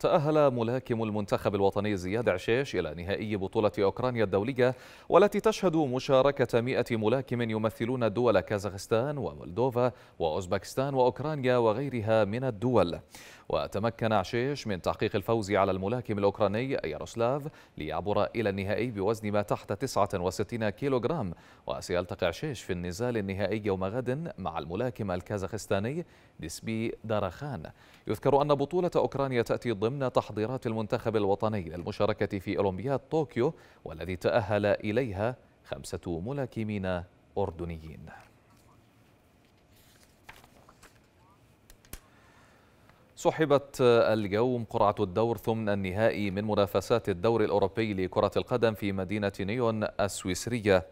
تأهل ملاكم المنتخب الوطني زياد عشيش إلى نهائي بطولة أوكرانيا الدولية والتي تشهد مشاركة 100 ملاكم يمثلون دول كازاخستان ومولدوفا وأوزبكستان وأوكرانيا وغيرها من الدول وتمكن عشيش من تحقيق الفوز على الملاكم الأوكراني ياروسلاف ليعبر إلى النهائي بوزن ما تحت 69 كيلوغرام وسيلتقي عشيش في النزال النهائي يوم غد مع الملاكم الكازاخستاني ديسبي داراخان يذكر أن بطولة أوكرانيا تأتي ضمن ضمن تحضيرات المنتخب الوطني للمشاركة في أولمبياد طوكيو والذي تأهل إليها خمسة ملاكمين أردنيين سحبت اليوم قرعة الدور ثمن النهائي من منافسات الدور الأوروبي لكرة القدم في مدينة نيون السويسرية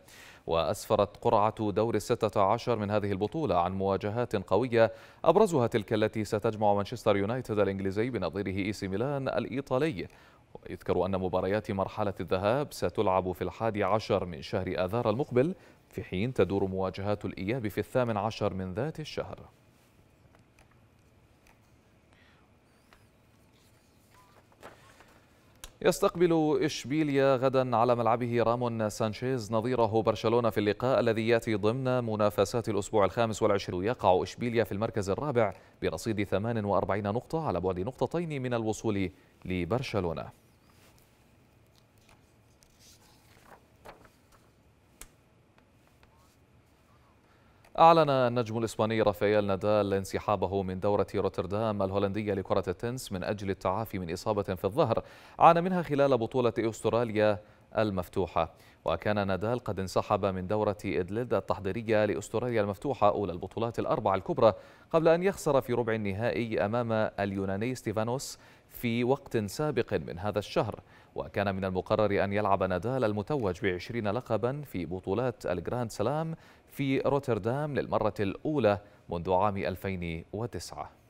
وأسفرت قرعة دور الستة عشر من هذه البطولة عن مواجهات قوية أبرزها تلك التي ستجمع مانشستر يونايتد الإنجليزي بنظيره إي سي ميلان الإيطالي ويذكر أن مباريات مرحلة الذهاب ستلعب في الحادي عشر من شهر آذار المقبل في حين تدور مواجهات الإياب في الثامن عشر من ذات الشهر يستقبل إشبيليا غدا على ملعبه رامون سانشيز نظيره برشلونة في اللقاء الذي يأتي ضمن منافسات الأسبوع الخامس والعشرين يقع إشبيليا في المركز الرابع برصيد 48 نقطة على بعد نقطتين من الوصول لبرشلونة أعلن النجم الإسباني رافائيل نادال انسحابه من دورة روتردام الهولندية لكرة التنس من أجل التعافي من إصابة في الظهر عانى منها خلال بطولة أستراليا المفتوحة وكان نادال قد انسحب من دورة إدلب التحضيرية لأستراليا المفتوحة أولى البطولات الأربع الكبرى قبل أن يخسر في ربع النهائي أمام اليوناني ستيفانوس في وقت سابق من هذا الشهر وكان من المقرر أن يلعب نادال المتوج بعشرين لقبا في بطولات الجراند سلام في روتردام للمرة الأولى منذ عام 2009